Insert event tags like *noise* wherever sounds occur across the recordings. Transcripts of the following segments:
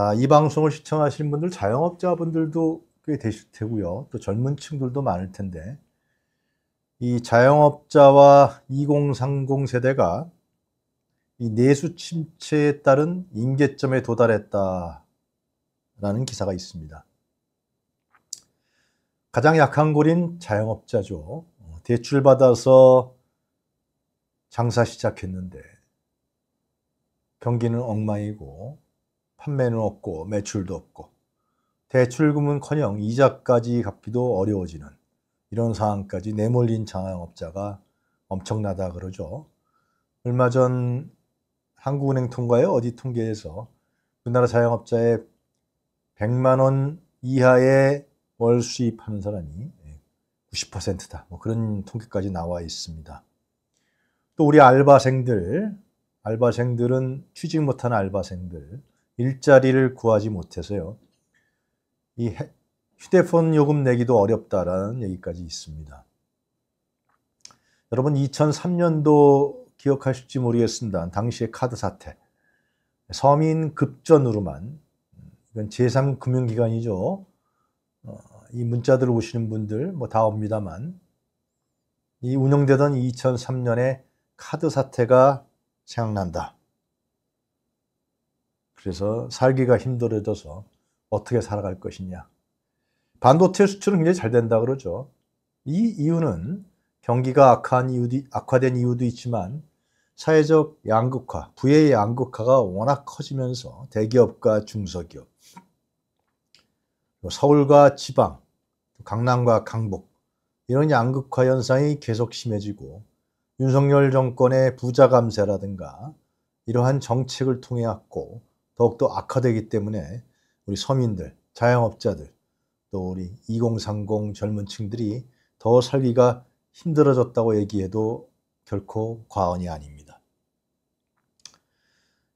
아, 이 방송을 시청하시는 분들 자영업자분들도 꽤 되실 테고요. 또 젊은 층들도 많을 텐데 이 자영업자와 2030 세대가 이 내수 침체에 따른 임계점에 도달했다라는 기사가 있습니다. 가장 약한 고린 자영업자죠. 어, 대출 받아서 장사 시작했는데 경기는 엉망이고 판매는 없고 매출도 없고 대출금은커녕 이자까지 갚기도 어려워지는 이런 상황까지 내몰린 자영업자가 엄청나다 그러죠. 얼마 전 한국은행 통과의 어디 통계에서 우리나라 자영업자의 100만 원 이하의 월 수입하는 사람이 90%다. 예, 뭐 그런 통계까지 나와 있습니다. 또 우리 알바생들, 알바생들은 취직 못한 알바생들, 일자리를 구하지 못해서요. 이 휴대폰 요금 내기도 어렵다라는 얘기까지 있습니다. 여러분 2003년도 기억하실지 모르겠습니다. 당시의 카드 사태. 서민 급전으로만 이건 제3 금융기관이죠. 어, 이 문자들 오시는 분들 뭐 다 옵니다만 이 운영되던 2003년의 카드 사태가 생각난다. 그래서 살기가 힘들어져서 어떻게 살아갈 것이냐. 반도체 수출은 굉장히 잘 된다 그러죠. 이 이유는 경기가 악화한 이유도, 악화된 이유도 있지만 사회적 양극화, 부의 양극화가 워낙 커지면서 대기업과 중소기업, 서울과 지방, 강남과 강북 이런 양극화 현상이 계속 심해지고 윤석열 정권의 부자 감세라든가 이러한 정책을 통해 왔고 더욱더 악화되기 때문에 우리 서민들, 자영업자들, 또 우리 2030 젊은 층들이 더 살기가 힘들어졌다고 얘기해도 결코 과언이 아닙니다.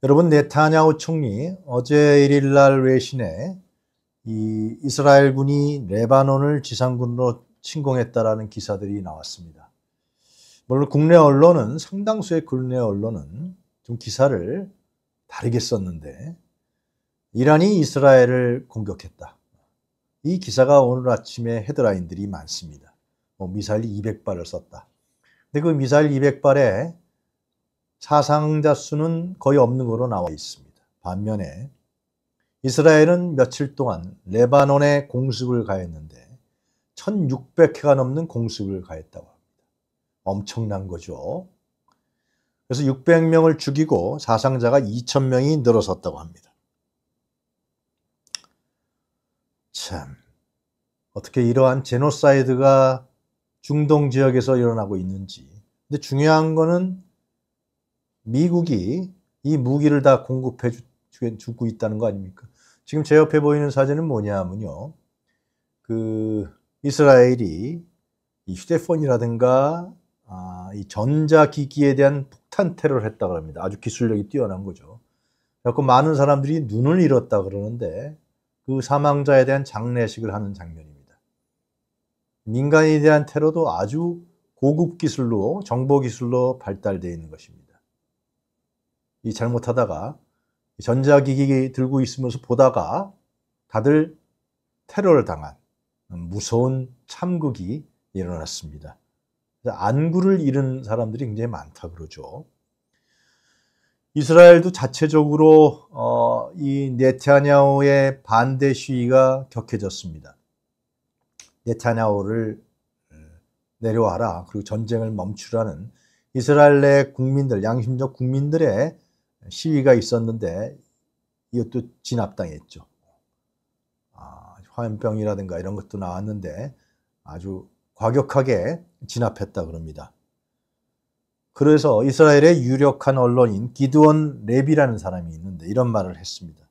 여러분, 네타냐후 총리 어제 1일날 외신에 이 이스라엘 군이 레바논을 지상군으로 침공했다라는 기사들이 나왔습니다. 물론 국내 언론은 상당수의 국내 언론은 좀 기사를 다르게 썼는데 이란이 이스라엘을 공격했다. 이 기사가 오늘 아침에 헤드라인들이 많습니다. 뭐 미사일 200발을 썼다. 근데 그 미사일 200발에 사상자 수는 거의 없는 걸로 나와 있습니다. 반면에 이스라엘은 며칠 동안 레바논에 공습을 가했는데 1600회가 넘는 공습을 가했다고 합니다. 엄청난 거죠. 그래서 600명을 죽이고 사상자가 2,000명이 늘어섰다고 합니다. 참, 어떻게 이러한 제노사이드가 중동 지역에서 일어나고 있는지. 근데 중요한 거는 미국이 이 무기를 다 공급해 주고 있다는 거 아닙니까? 지금 제 옆에 보이는 사진은 뭐냐 하면요. 그, 이스라엘이 휴대폰이라든가 아, 이 전자기기에 대한 숱한 테러를 했다고 합니다. 아주 기술력이 뛰어난 거죠. 그래서 많은 사람들이 눈을 잃었다 그러는데 그 사망자에 대한 장례식을 하는 장면입니다. 민간에 대한 테러도 아주 고급 기술로 정보 기술로 발달되어 있는 것입니다. 이 잘못하다가 전자기기 들고 있으면서 보다가 다들 테러를 당한 무서운 참극이 일어났습니다. 안구를 잃은 사람들이 굉장히 많다 그러죠. 이스라엘도 자체적으로 어, 이 네타냐오의 반대 시위가 격해졌습니다. 네타냐오를 어, 내려와라 그리고 전쟁을 멈추라는 이스라엘 내 국민들 양심적 국민들의 시위가 있었는데 이것도 진압당했죠. 아, 화염병이라든가 이런 것도 나왔는데 아주 과격하게 진압했다 그럽니다. 그래서 이스라엘의 유력한 언론인 기드온 랩이라는 사람이 있는데 이런 말을 했습니다.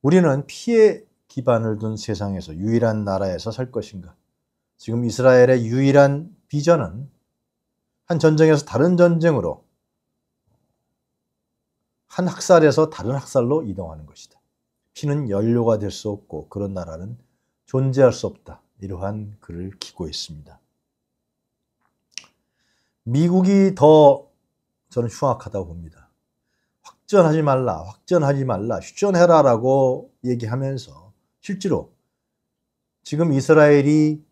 우리는 피해 기반을 둔 세상에서 유일한 나라에서 살 것인가? 지금 이스라엘의 유일한 비전은 한 전쟁에서 다른 전쟁으로 한 학살에서 다른 학살로 이동하는 것이다. 피는 연료가 될 수 없고 그런 나라는 존재할 수 없다. 이러한 글을 기고 있습니다. 미국이 더 저는 흉악하다고 봅니다. 확전하지 말라, 확전하지 말라, 휴전해라라고 얘기하면서 실제로 지금 이스라엘이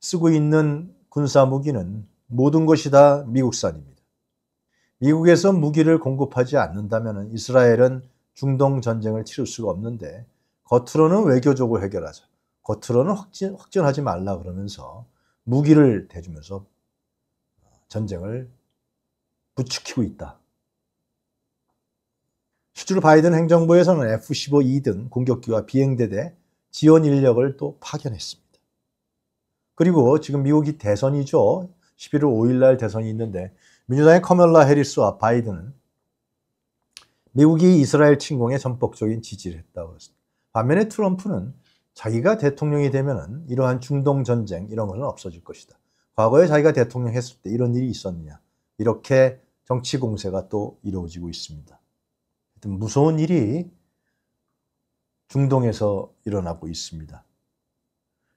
쓰고 있는 군사 무기는 모든 것이 다 미국산입니다. 미국에서 무기를 공급하지 않는다면 이스라엘은 중동 전쟁을 치를 수가 없는데 겉으로는 외교적으로 해결하자. 겉으로는 확진, 확전하지 말라 그러면서 무기를 대주면서 전쟁을 부추기고 있다. 실제로 바이든 행정부에서는 F-15 2등 공격기와 비행대대 지원 인력을 또 파견했습니다. 그리고 지금 미국이 대선이죠. 11월 5일 날 대선이 있는데 민주당의 커멜라 해리스와 바이든은 미국이 이스라엘 침공에 전폭적인 지지를 했다고 했습니다. 반면에 트럼프는 자기가 대통령이 되면은 이러한 중동 전쟁 이런 것은 없어질 것이다. 과거에 자기가 대통령 했을 때 이런 일이 있었느냐. 이렇게 정치 공세가 또 이루어지고 있습니다. 하여튼 무서운 일이 중동에서 일어나고 있습니다.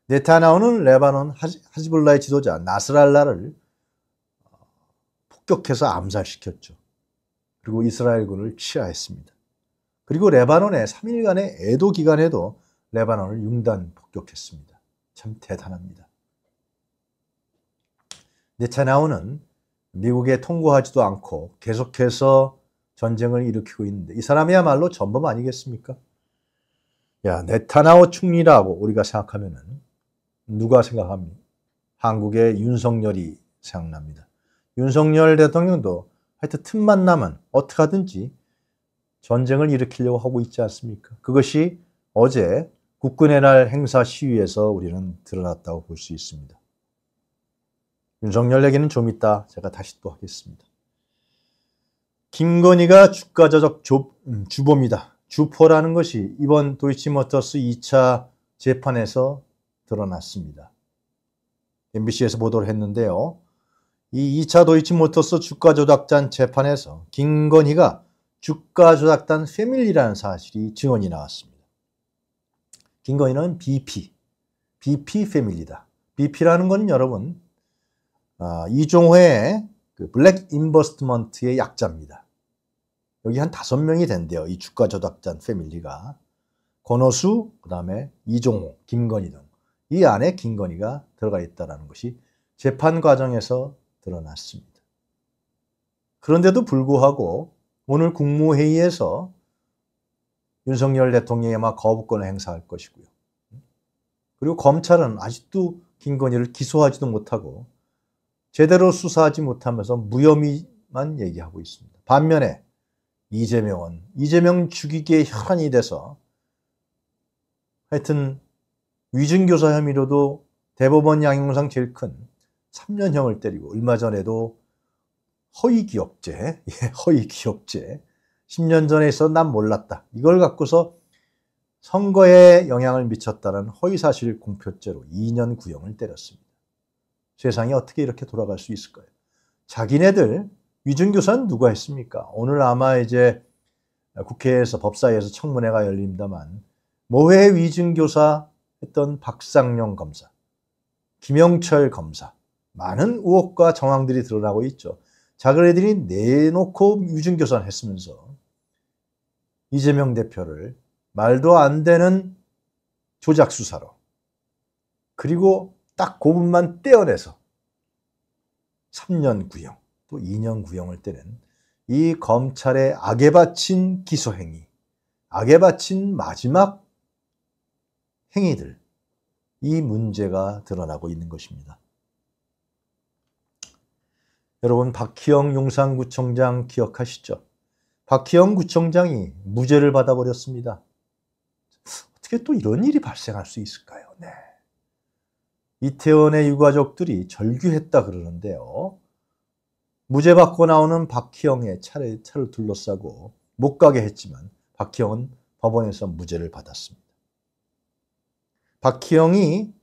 네타나오는 레바논 하지불라의 지도자 나스랄라를 어, 폭격해서 암살시켰죠. 그리고 이스라엘군을 치하했습니다. 그리고 레바논의 3일간의 애도 기간에도 레바논을 융단 폭격했습니다. 참 대단합니다. 네타나후는 미국에 통과하지도 않고 계속해서 전쟁을 일으키고 있는데 이 사람이야말로 전범 아니겠습니까? 야 네타나오 총리라고 우리가 생각하면은 누가 생각합니까? 한국의 윤석열이 생각납니다. 윤석열 대통령도 하여튼 틈만 나면 어떻게 하든지 전쟁을 일으키려고 하고 있지 않습니까? 그것이 어제 국군의 날 행사 시위에서 우리는 드러났다고 볼 수 있습니다. 윤석열 얘기는 좀 이따 제가 다시 또 하겠습니다. 김건희가 주가 조작 조, 음, 주범이다. 주포라는 것이 이번 도이치모터스 2차 재판에서 드러났습니다. MBC에서 보도를 했는데요. 이 2차 도이치모터스 주가 조작단 재판에서 김건희가 주가 조작단 패밀리라는 사실이 증언이 나왔습니다. 김건희는 BP, BP 패밀리다. BP라는 건 여러분 아, 이종호의 그 블랙 인버스트먼트의 약자입니다. 여기 한 다섯 명이 된대요. 이 주가 조작단 패밀리가. 권호수, 그 다음에 이종호, 김건희 등. 이 안에 김건희가 들어가 있다는 것이 재판 과정에서 드러났습니다. 그런데도 불구하고 오늘 국무회의에서 윤석열 대통령이 아마 거부권을 행사할 것이고요. 그리고 검찰은 아직도 김건희를 기소하지도 못하고 제대로 수사하지 못하면서 무혐의만 얘기하고 있습니다. 반면에 이재명은 이재명 죽이기에 혈안이 돼서 하여튼 위증교사 혐의로도 대법원 양형상 제일 큰 3년형을 때리고 얼마 전에도 허위기업죄, *laughs* 예, 허위기업죄 10년 전에 있어서 난 몰랐다. 이걸 갖고서 선거에 영향을 미쳤다는 허위사실 공표죄로 2년 구형을 때렸습니다. 세상이 어떻게 이렇게 돌아갈 수 있을까요? 자기네들 위준교사는 누가 했습니까? 오늘 아마 이제 국회에서 법사위에서 청문회가 열립니다만 모회 위증교사 했던 박상영 검사, 김영철 검사 많은 우혹과 정황들이 드러나고 있죠. 자그네들이 내놓고 위증교사를 했으면서 이재명 대표를 말도 안 되는 조작 수사로 그리고 딱 고분만 그 떼어내서 3년 구형 또 2년 구형을 때는 이 검찰의 악에 바친 기소 행위, 악에 바친 마지막 행위들 이 문제가 드러나고 있는 것입니다. 여러분 박희영 용산구청장 기억하시죠? 박희영 구청장이 무죄를 받아버렸습니다. 어떻게 또 이런 일이 발생할 수 있을까요? 네. 이태원의 유가족들이 절규했다 그러는데요. 무죄 받고 나오는 박희영의 차례, 차를 둘러싸고 못 가게 했지만 박희영은 법원에서 무죄를 받았습니다. 박희영이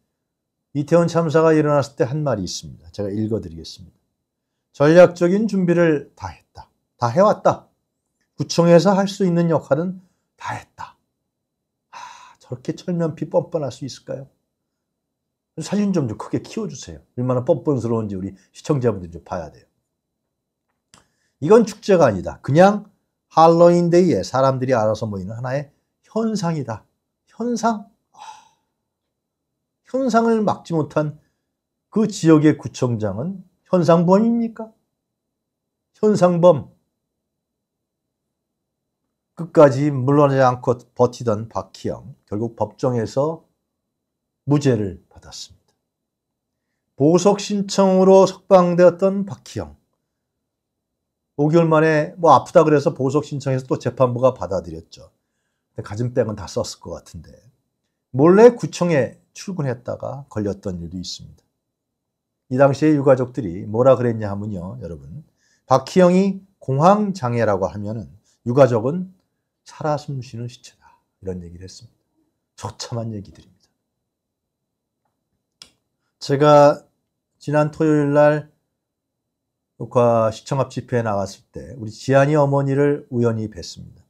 이태원 참사가 일어났을 때 한 말이 있습니다. 제가 읽어드리겠습니다. 전략적인 준비를 다 했다. 다 해왔다. 구청에서 할 수 있는 역할은 다 했다. 아, 저렇게 철면피 뻔뻔할 수 있을까요? 사진 좀, 좀 크게 키워주세요. 얼마나 뻔뻔스러운지 우리 시청자분들 좀 봐야 돼요. 이건 축제가 아니다. 그냥 할로윈데이에 사람들이 알아서 모이는 하나의 현상이다. 현상? 아, 현상을 막지 못한 그 지역의 구청장은 현상범입니까? 현상범. 끝까지 물러나지 않고 버티던 박희영 결국 법정에서 무죄를 받았습니다. 보석 신청으로 석방되었던 박희영 5개월 만에 뭐 아프다 그래서 보석 신청해서 또 재판부가 받아들였죠. 가진백은 다 썼을 것 같은데 몰래 구청에 출근했다가 걸렸던 일도 있습니다. 이 당시에 유가족들이 뭐라 그랬냐 하면요, 여러분 박희영이 공황장애라고 하면은 유가족은 살아 숨쉬는 시체다. 이런 얘기를 했습니다. 처참한 얘기들입니다. 제가 지난 토요일 날 녹화 시청 앞 집회에 나갔을 때 우리 지한이 어머니를 우연히 뵀습니다.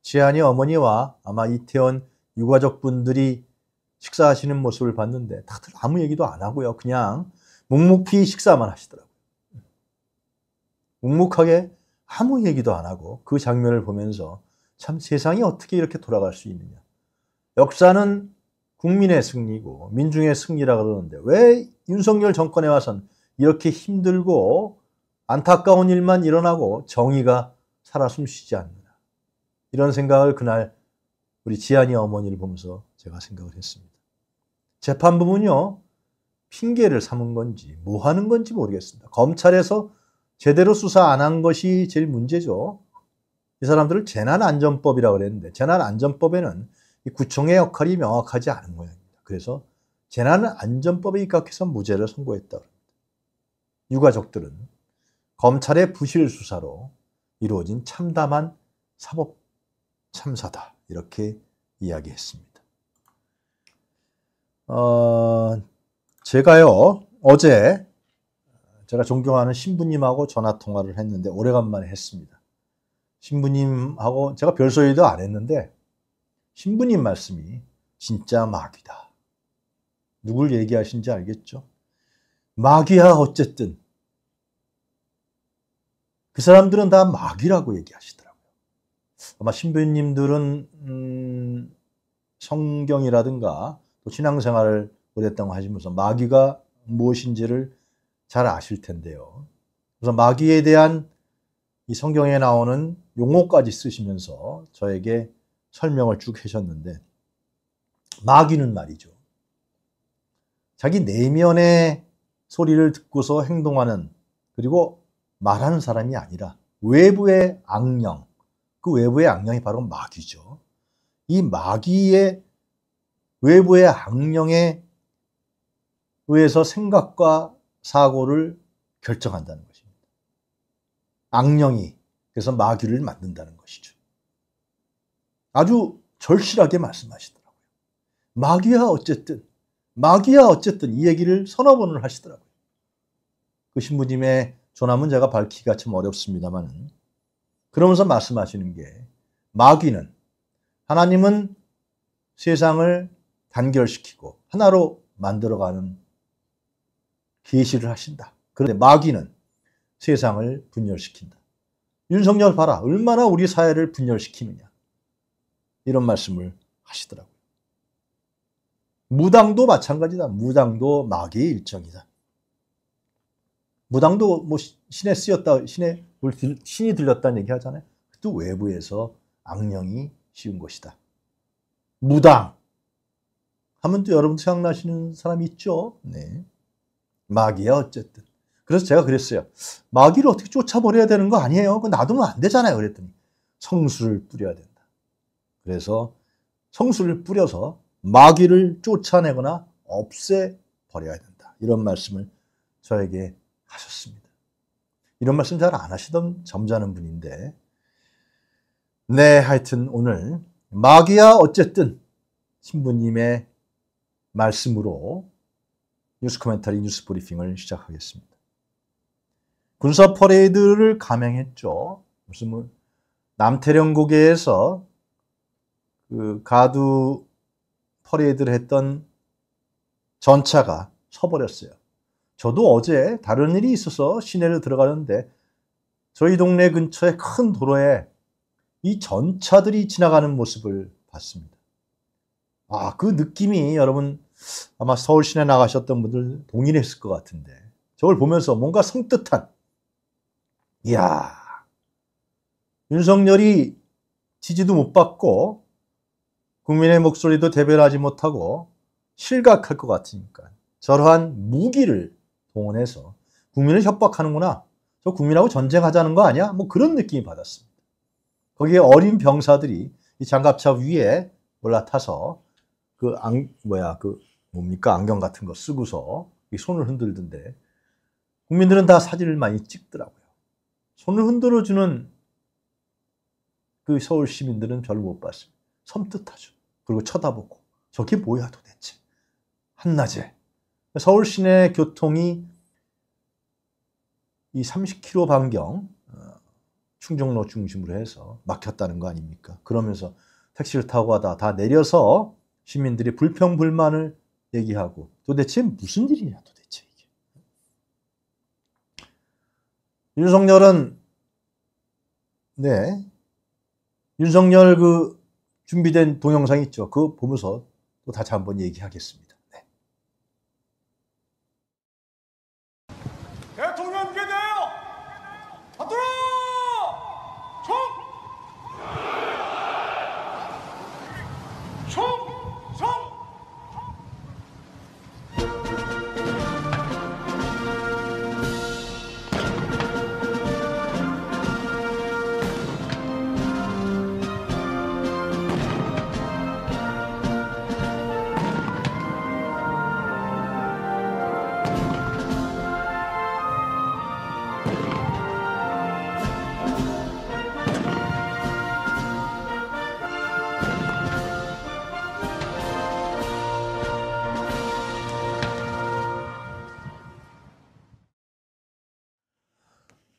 지한이 어머니와 아마 이태원 유가족분들이 식사하시는 모습을 봤는데 다들 아무 얘기도 안 하고요. 그냥 묵묵히 식사만 하시더라고요. 묵묵하게 아무 얘기도 안 하고 그 장면을 보면서 참 세상이 어떻게 이렇게 돌아갈 수 있느냐. 역사는 국민의 승리고 민중의 승리라 그러는데 왜 윤석열 정권에 와선 이렇게 힘들고 안타까운 일만 일어나고 정의가 살아 숨쉬지 않느냐. 이런 생각을 그날 우리 지안이 어머니를 보면서 제가 생각을 했습니다. 재판부는요, 핑계를 삼은 건지, 뭐 하는 건지 모르겠습니다. 검찰에서 제대로 수사 안 한 것이 제일 문제죠. 이 사람들을 재난안전법이라고 그랬는데 재난안전법에는 구청의 역할이 명확하지 않은 모양입니다. 그래서 재난안전법에 입각해서 무죄를 선고했다. 유가족들은 검찰의 부실 수사로 이루어진 참담한 사법 참사다. 이렇게 이야기했습니다. 어, 제가요, 어제 제가 존경하는 신부님하고 전화 통화를 했는데 오래간만에 했습니다. 신부님하고 제가 별 소리도 안 했는데 신부님 말씀이 진짜 마귀다. 누굴 얘기하신지 알겠죠? 마귀야 어쨌든 그 사람들은 다 마귀라고 얘기하시더라고요. 아마 신부님들은 음, 성경이라든가 또 신앙생활을 오랫동안 하시면서 마귀가 무엇인지를 잘 아실 텐데요. 그래서 마귀에 대한 이 성경에 나오는 용어까지 쓰시면서 저에게 설명을 쭉해셨는데 마귀는 말이죠. 자기 내면의 소리를 듣고서 행동하는 그리고 말하는 사람이 아니라 외부의 악령, 그 외부의 악령이 바로 마귀죠. 이 마귀의 외부의 악령에 의해서 생각과 사고를 결정한다는 거예요. 악령이 그래서 마귀를 만든다는 것이죠. 아주 절실하게 말씀하시더라고요. 마귀야 어쨌든 마귀야 어쨌든 이 얘기를 서너 번을 하시더라고요. 그 신부님의 조남은 제가 밝히기가 참 어렵습니다만 그러면서 말씀하시는 게 마귀는 하나님은 세상을 단결시키고 하나로 만들어가는 계시를 하신다. 그런데 마귀는 세상을 분열시킨다. 윤석열 봐라. 얼마나 우리 사회를 분열시키느냐. 이런 말씀을 하시더라고요. 무당도 마찬가지다. 무당도 마귀의 일정이다. 무당도 뭐 신에 쓰였다, 신에 신이 들렸다는 얘기 하잖아요. 또 외부에서 악령이 씌운 것이다. 무당 하면 또 여러분 생각나시는 사람 있죠. 네. 마귀야 어쨌든. 그래서 제가 그랬어요. 마귀를 어떻게 쫓아버려야 되는 거 아니에요? 그 놔두면 안 되잖아요. 그랬더니 성수를 뿌려야 된다. 그래서 성수를 뿌려서 마귀를 쫓아내거나 없애버려야 된다. 이런 말씀을 저에게 하셨습니다. 이런 말씀 잘 안 하시던 점잖은 분인데, 네, 하여튼 오늘 마귀야 어쨌든 신부님의 말씀으로 뉴스 코멘터리 뉴스 브리핑을 시작하겠습니다. 군사 퍼레이드를 감행했죠. 무슨 뭐 남태령 고개에서 그 가두 퍼레이드를 했던 전차가 서버렸어요. 저도 어제 다른 일이 있어서 시내를 들어가는데 저희 동네 근처의 큰 도로에 이 전차들이 지나가는 모습을 봤습니다. 아, 그 느낌이 여러분 아마 서울 시내 나가셨던 분들 동일했을 것 같은데 저걸 보면서 뭔가 성뜻한 이야, 윤석열이 지지도 못 받고 국민의 목소리도 대변하지 못하고 실각할 것 같으니까 저러한 무기를 동원해서 국민을 협박하는구나. 저 국민하고 전쟁하자는 거 아니야? 뭐 그런 느낌이 받았습니다. 거기에 어린 병사들이 이 장갑차 위에 올라타서 그 안, 뭐야, 그 뭡니까? 안경 같은 거 쓰고서 손을 흔들던데 국민들은 다 사진을 많이 찍더라고요. 손을 흔들어주는 그 서울 시민들은 별로 못 봤습니다. 섬뜩하죠. 그리고 쳐다보고 저게 뭐야 도대체. 한낮에 서울 시내 교통이 이 30km 반경 어, 충정로 중심으로 해서 막혔다는 거 아닙니까? 그러면서 택시를 타고 가다 다 내려서 시민들이 불평 불만을 얘기하고 도대체 무슨 일이냐 윤석열은 네 윤석열 그 준비된 동영상 있죠. 그 보면서 또 다시 한번 얘기하겠습니다.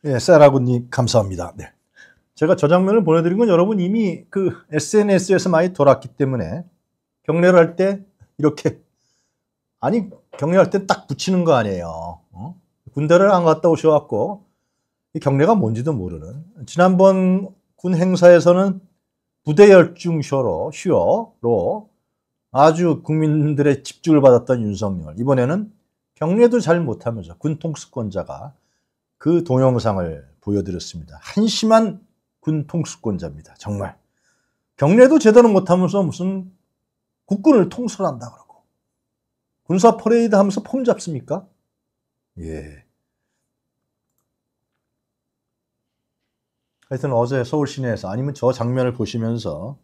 예, 세라군님 감사합니다. 네. 제가 저 장면을 보내드린 건 여러분 이미 그 SNS에서 많이 돌았기 때문에 경례를 할 때 이렇게 아니 경례할 때 딱 붙이는 거 아니에요. 어? 군대를 안 갔다 오셔갖고 이 경례가 뭔지도 모르는 지난번 군 행사에서는 부대 열중 쇼로 쇼로 아주 국민들의 집중을 받았던 윤석열 이번에는 경례도 잘 못하면서 군 통수권자가 그 동영상을 보여드렸습니다. 한심한 군 통수권자입니다. 정말. 경례도 제대로 못하면서 무슨 국군을 통솔한다 그러고 군사 퍼레이드 하면서 폼 잡습니까? 예. 하여튼 어제 서울 시내에서 아니면 저 장면을 보시면서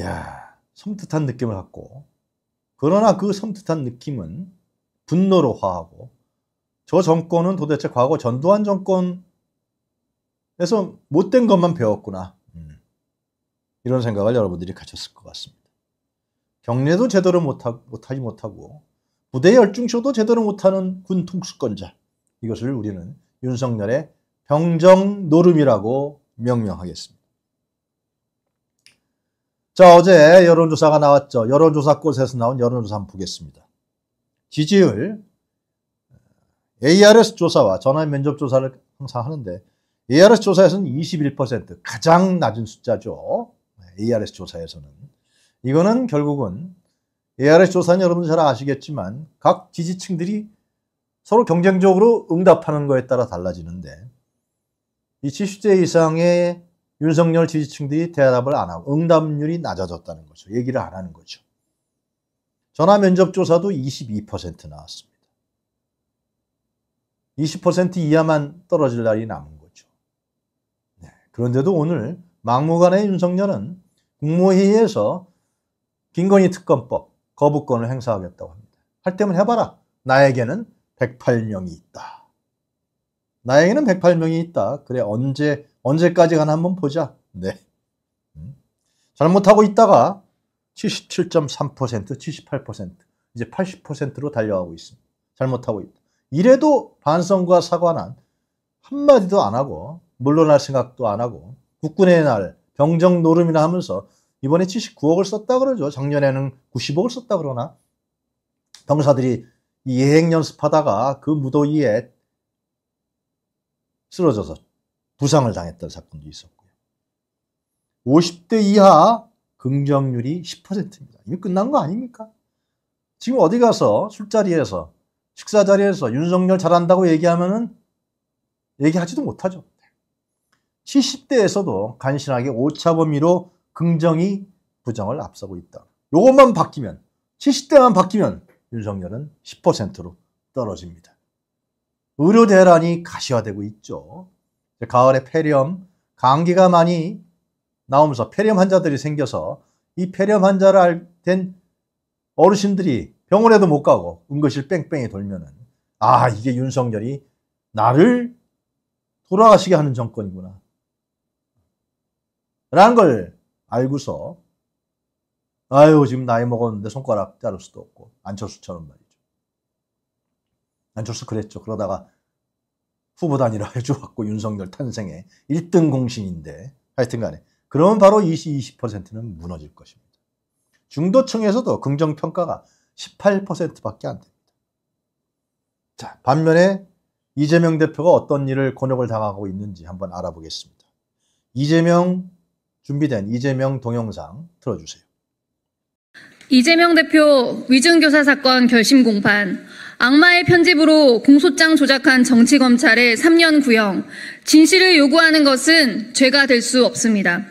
야 섬뜩한 느낌을 갖고 그러나 그 섬뜩한 느낌은 분노로 화하고 저 정권은 도대체 과거 전두환 정권에서 못된 것만 배웠구나. 음. 이런 생각을 여러분들이 가졌을 것 같습니다. 경례도 제대로 못하, 못하지 못하고 부대 열중쇼도 제대로 못하는 군 통수권자. 이것을 우리는 윤석열의 병정 노름이라고 명명하겠습니다. 자, 어제 여론조사가 나왔죠. 여론조사 곳에서 나온 여론조사 한번 보겠습니다. 지지율 ARS 조사와 전화인 면접 조사를 항상 하는데 ARS 조사에서는 21% 가장 낮은 숫자죠. 네, ARS 조사에서는 이거는 결국은 ARS 조사는 여러분 잘 아시겠지만 각 지지층들이 서로 경쟁적으로 응답하는 거에 따라 달라지는데 이 70대 이상의 윤석열 지지층들이 대답을 안 하고 응답률이 낮아졌다는 거죠. 얘기를 안 하는 거죠. 전화 면접 조사도 22% 나왔습니다. 20% 이하만 떨어질 날이 남은 거죠. 네, 그런데도 오늘 막무가내 윤석열은 국무회의에서 김건희 특검법 거부권을 행사하겠다고 합니다. 할 때면 해봐라. 나에게는 108명이 있다. 나에게는 108명이 있다. 그래 언제 언제까지 가나 한번 보자. 네. 음. 잘못하고 있다가 77.3%, 78%, 이제 80%로 달려가고 있습니다. 잘못하고 있다. 이래도 반성과 사과는 한마디도 안 하고 물러날 생각도 안 하고 국군의 날 병정 노름이나 하면서 이번에 79억을 썼다 그러죠. 작년에는 90억을 썼다 그러나 병사들이 예행 연습하다가 그 무더위에 쓰러져서 부상을 당했던 사건도 있었고요. 50대 이하 긍정률이 10%입니다. 이미 끝난 거 아닙니까? 지금 어디 가서 술자리에서 식사 자리에서 윤석열 잘한다고 얘기하면은 얘기하지도 못하죠. 70대에서도 간신하게 오차 범위로 긍정이 부정을 앞서고 있다. 요것만 바뀌면 70대만 바뀌면 윤석열은 10%로 떨어집니다. 의료 대란이 가시화되고 있죠. 가을에 폐렴, 감기가 많이 나오면서 폐렴 환자들이 생겨서 이 폐렴 환자를 된 어르신들이 병원에도 못 가고 응급실 뺑뺑이 돌면은 아 이게 윤석열이 나를 돌아가시게 하는 정권이구나 라는 걸 알고서 아유 지금 나이 먹었는데 손가락 자를 수도 없고 안철수처럼 말이죠 안철수 그랬죠 그러다가 후보도 아니 *laughs* 해줘갖고 윤석열 탄생의 1등 공신인데 하여튼간에 그러면 바로 2 0는 무너질 것입니다 중도층에서도 긍정평가가 18%밖에 안 됩니다. 자, 반면에 이재명 대표가 어떤 일을 권역을 당하고 있는지 한번 알아보겠습니다. 이재명 준비된 이재명 동영상 들어주세요 이재명 대표 위증교사 사건 결심 공판 악마의 편집으로 공소장 조작한 정치검찰의 3년 구형 진실을 요구하는 것은 죄가 될 수 없습니다.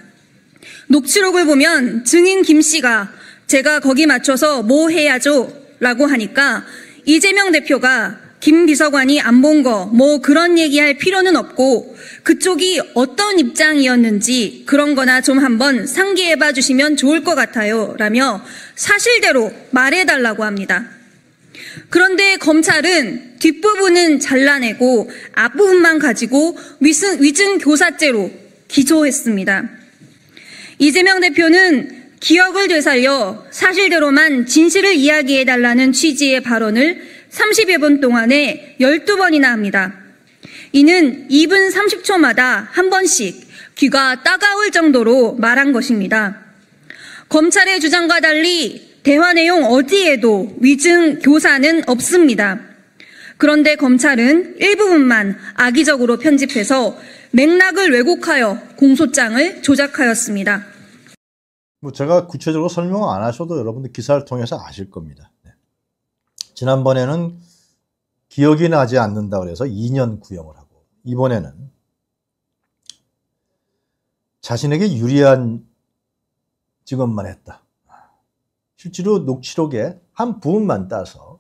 녹취록을 보면 증인 김 씨가 제가 거기 맞춰서 뭐 해야죠? 라고 하니까 이재명 대표가 김 비서관이 안 본 거 뭐 그런 얘기할 필요는 없고 그쪽이 어떤 입장이었는지 그런 거나 좀 한번 상기해 봐 주시면 좋을 것 같아요. 라며 사실대로 말해 달라고 합니다. 그런데 검찰은 뒷부분은 잘라내고 앞부분만 가지고 위증, 교사죄로 기소했습니다. 이재명 대표는 기억을 되살려 사실대로만 진실을 이야기해달라는 취지의 발언을 30여 분 동안에 12번이나 합니다. 이는 2분 30초마다 한 번씩 귀가 따가울 정도로 말한 것입니다. 검찰의 주장과 달리 대화 내용 어디에도 위증 교사는 없습니다. 그런데 검찰은 일부분만 악의적으로 편집해서 맥락을 왜곡하여 공소장을 조작하였습니다. 뭐 제가 구체적으로 설명 안 하셔도 여러분들 기사를 통해서 아실 겁니다. 네. 지난번에는 기억이 나지 않는다 그래서 2년 구형을 하고 이번에는 자신에게 유리한 직업만 했다. 실제로 녹취록의 한 부분만 따서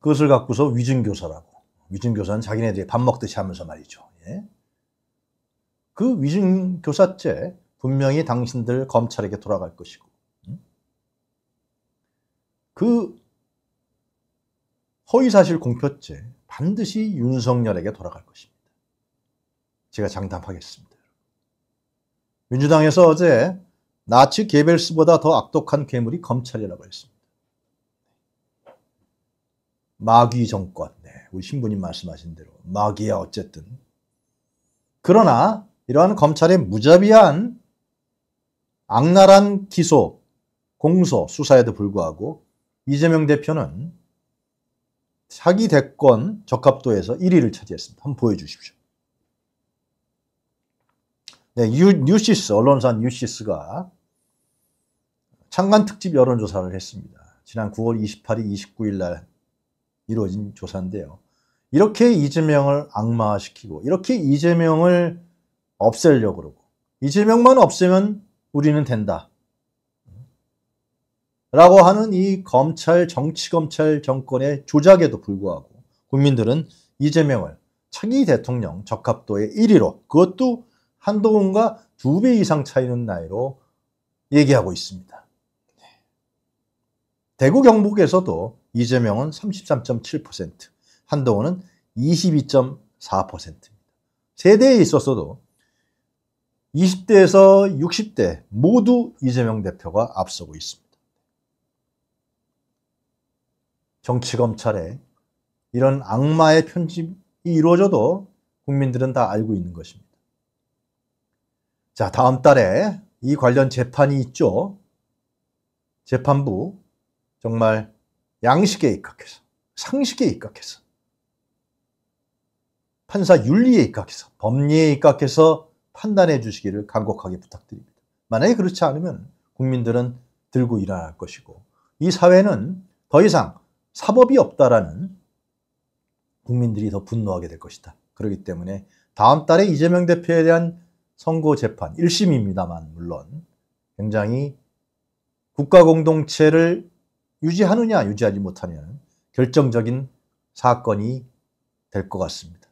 그것을 갖고서 위증교사라고 위증교사는 자기네들이 밥 먹듯이 하면서 말이죠. 예? 그 위증교사죄 분명히 당신들 검찰에게 돌아갈 것이고 그 허위사실 공표죄 반드시 윤석열에게 돌아갈 것입니다. 제가 장담하겠습니다. 민주당에서 어제 나치 게벨스보다 더 악독한 괴물이 검찰이라고 했습니다. 마귀 정권, 네, 우리 신부님 말씀하신 대로 마귀야 어쨌든. 그러나 이러한 검찰의 무자비한 악랄한 기소, 공소, 수사에도 불구하고 이재명 대표는 사기 대권 적합도에서 1위를 차지했습니다. 한번 보여주십시오. 네, 유, 뉴시스, 언론사 뉴시스가 창간 특집 여론조사를 했습니다. 지난 9월 28일, 29일 날 이루어진 조사인데요. 이렇게 이재명을 악마화시키고 이렇게 이재명을 없애려고 그러고 이재명만없애면 우리는 된다. 라고 하는 이 검찰, 정치검찰 정권의 조작에도 불구하고 국민들은 이재명을 차기 대통령 적합도의 1위로 그것도 한동훈과 두 배 이상 차이는 나이로 얘기하고 있습니다. 대구 경북에서도 이재명은 33.7%, 한동훈은 22.4%입니다. 세대에 있어서도 20대에서 60대 모두 이재명 대표가 앞서고 있습니다. 정치검찰에 이런 악마의 편집이 이루어져도 국민들은 다 알고 있는 것입니다. 자, 다음 달에 이 관련 재판이 있죠. 재판부 정말 양식에 입각해서, 상식에 입각해서, 판사 윤리에 입각해서, 법리에 입각해서 판단해 주시기를 간곡하게 부탁드립니다. 만약에 그렇지 않으면 국민들은 들고 일어날 것이고 이 사회는 더 이상 사법이 없다라는 국민들이 더 분노하게 될 것이다. 그렇기 때문에 다음 달에 이재명 대표에 대한 선거 재판 1심입니다만 물론 굉장히 국가 공동체를 유지하느냐 유지하지 못하냐는 결정적인 사건이 될 것 같습니다.